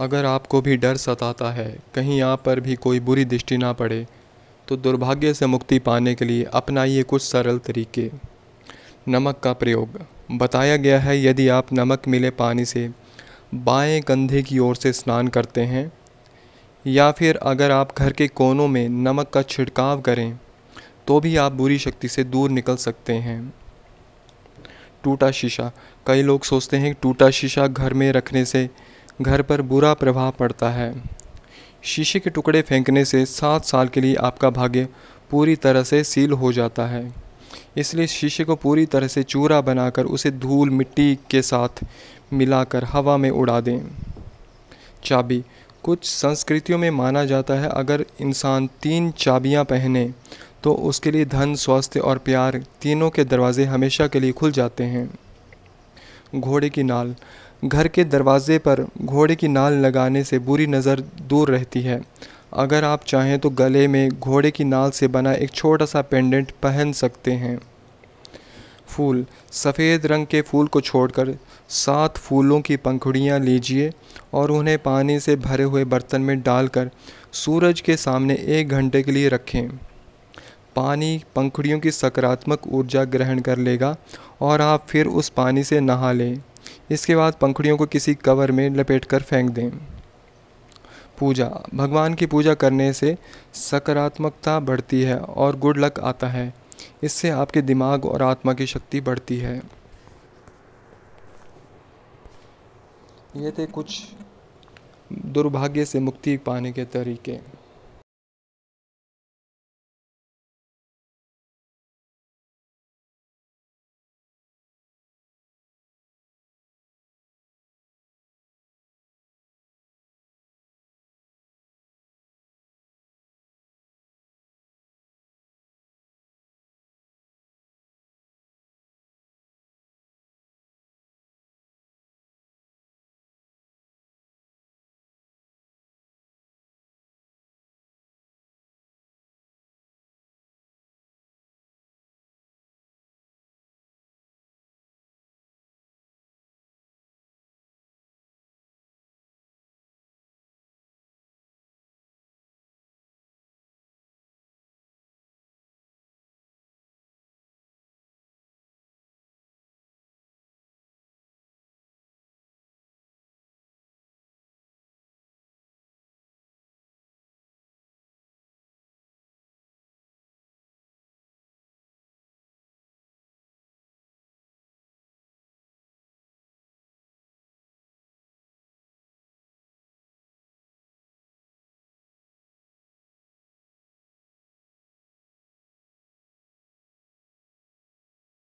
अगर आपको भी डर सताता है कहीं आप पर भी कोई बुरी दृष्टि ना पड़े तो दुर्भाग्य से मुक्ति पाने के लिए अपनाइए कुछ सरल तरीके नमक का प्रयोग बताया गया है यदि आप नमक मिले पानी से बाएं कंधे की ओर से स्नान करते हैं या फिर अगर आप घर के कोनों में नमक का छिड़काव करें तो भी आप बुरी शक्ति से दूर निकल सकते हैं टूटा शीशा कई लोग सोचते हैं कि टूटा शीशा घर में रखने से घर पर बुरा प्रभाव पड़ता है शीशे के टुकड़े फेंकने से सात साल के लिए आपका भाग्य पूरी तरह से सील हो जाता है इसलिए शीशे को पूरी तरह से चूरा बनाकर उसे धूल मिट्टी के साथ मिलाकर हवा में उड़ा दें चाबी कुछ संस्कृतियों में माना जाता है अगर इंसान तीन चाबियां पहने तो उसके लिए धन स्वास्थ्य और प्यार तीनों के दरवाजे हमेशा के लिए खुल जाते हैं घोड़े की नाल घर के दरवाजे पर घोड़े की नाल लगाने से बुरी नज़र दूर रहती है अगर आप चाहें तो गले में घोड़े की नाल से बना एक छोटा सा पेंडेंट पहन सकते हैं फूल सफ़ेद रंग के फूल को छोड़कर सात फूलों की पंखुड़ियाँ लीजिए और उन्हें पानी से भरे हुए बर्तन में डालकर सूरज के सामने एक घंटे के लिए रखें पानी पंखुड़ियों की सकारात्मक ऊर्जा ग्रहण कर लेगा और आप फिर उस पानी से नहा लें इसके बाद पंखुड़ियों को किसी कवर में लपेट कर फेंक दें पूजा भगवान की पूजा करने से सकारात्मकता बढ़ती है और गुड लक आता है इससे आपके दिमाग और आत्मा की शक्ति बढ़ती है ये थे कुछ दुर्भाग्य से मुक्ति पाने के तरीके